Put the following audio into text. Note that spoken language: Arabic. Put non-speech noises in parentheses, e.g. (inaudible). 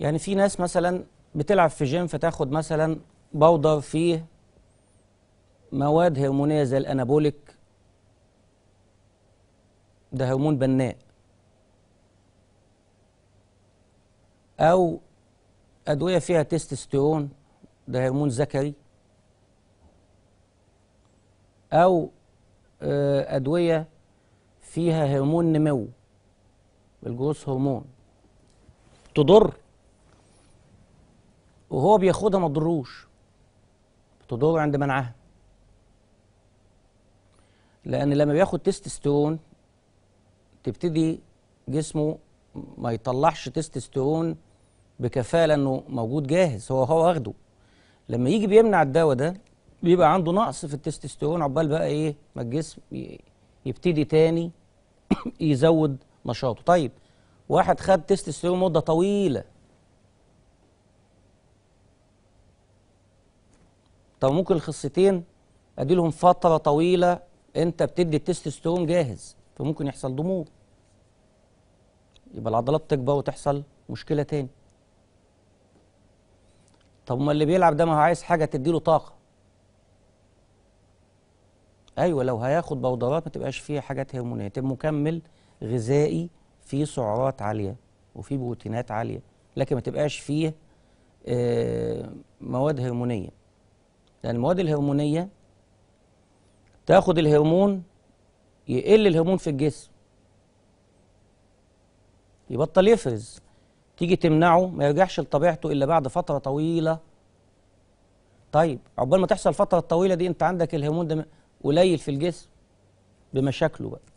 يعني في ناس مثلا بتلعب في جيم فتاخد مثلا بودر فيه مواد هرمونيه زي الانابوليك ده هرمون بناء او ادويه فيها تستوستيرون ده هرمون ذكري او آه، ادويه فيها هرمون نمو الجروس هرمون تضر وهو بياخدها ما تضروش بتضره عند منعها لأن لما بياخد تستستون تبتدي جسمه ما يطلعش تستستون بكفالة إنه موجود جاهز هو هو واخده لما يجي بيمنع الدواء ده بيبقى عنده نقص في التستستون عقبال بقى إيه ما الجسم يبتدي تاني (coughs) يزود نشاطه طيب واحد خد تستستون مدة طويلة طب ممكن الخصتين ادي لهم فتره طويله انت بتدي التستوستيرون جاهز فممكن يحصل ضمور يبقى العضلات تكبر وتحصل مشكله تاني طب ما اللي بيلعب ده ما هو عايز حاجه تديله طاقه ايوه لو هياخد بودرات ما تبقاش فيها حاجات هرمونيه تبقى مكمل غذائي فيه سعرات عاليه وفيه بروتينات عاليه لكن ما تبقاش فيه آه، مواد هرمونيه لأن يعني المواد الهرمونية تاخد الهرمون يقل الهرمون في الجسم يبطل يفرز تيجي تمنعه ما يرجعش لطبيعته إلا بعد فترة طويلة طيب عقبال ما تحصل الفترة الطويلة دي أنت عندك الهرمون ده قليل في الجسم بمشاكله بقى